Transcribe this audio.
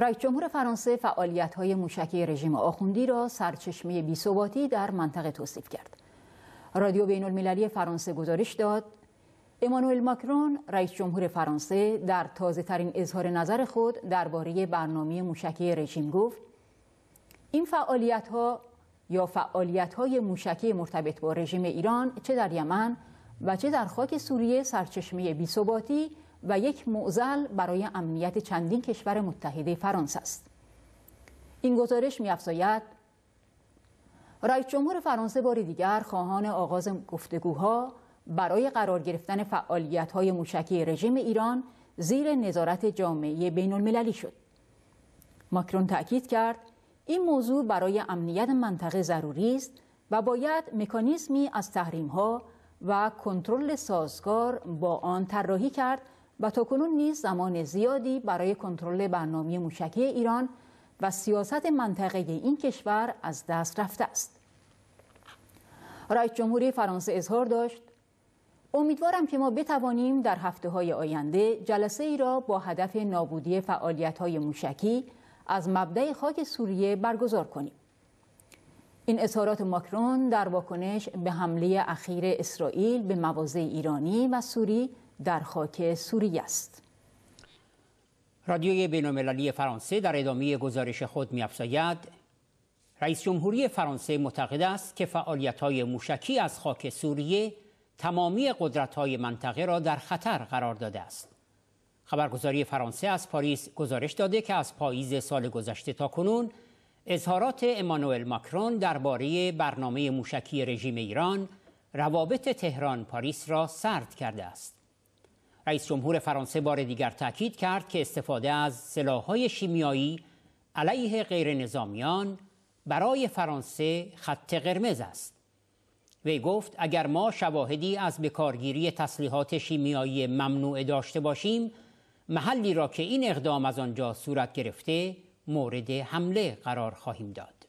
رئیس جمهور فرانسه فعالیت های موشکی رژیم آخوندی را سرچشمه بیثباتی در منطقه توصیف کرد. رادیو بین المللی فرانسه گزارش داد امانوئل ماکرون رئیس جمهور فرانسه در تازه ترین اظهار نظر خود درباره برنامه موشکی رژیم گفت این فعالیت ها یا فعالیت های موشکی مرتبط با رژیم ایران چه در یمن و چه در خاک سوریه سرچشمه بیثباتی و یک معزل برای امنیت چندین کشور متحده فرانسه است این گزارش می‌افزاید رای جمهور فرانسه بار دیگر خواهان آغاز گفتگوها برای قرار گرفتن فعالیت‌های موشکی رژیم ایران زیر نظارت جامعه بین المللی شد. ماکرون تأکید کرد این موضوع برای امنیت منطقه ضروری است و باید مکانیزمی از ها و کنترل سازگار با آن طراحی کرد و کنون نیز زمان زیادی برای کنترل برنامه موشکی ایران و سیاست منطقه این کشور از دست رفته است. رئیس جمهوری فرانسه اظهار داشت امیدوارم که ما بتوانیم در هفته های آینده جلسه ای را با هدف نابودی فعالیت های موشکی از مبدع خاک سوریه برگزار کنیم. این اظهارات ماکرون در واکنش به حمله اخیر اسرائیل به مواضع ایرانی و سوری در خاک سوریه است رادیوی بینالمللی فرانسه در ادامه گزارش خود می‌افزاید رئیس جمهوری فرانسه معتقد است که فعالیت‌های موشکی از خاک سوریه تمامی قدرت‌های منطقه را در خطر قرار داده است. خبرگزاری فرانسه از پاریس گزارش داده که از پاییز سال گذشته تا کنون اظهارات امانوئل ماکرون درباره برنامه موشکی رژیم ایران روابط تهران پاریس را سرد کرده است. رئیس جمهور فرانسه بار دیگر تاکید کرد که استفاده از سلاح‌های شیمیایی علیه غیر نظامیان برای فرانسه خط قرمز است. وی گفت اگر ما شواهدی از بکارگیری تسلیحات شیمیایی ممنوع داشته باشیم محلی را که این اقدام از آنجا صورت گرفته مورد حمله قرار خواهیم داد.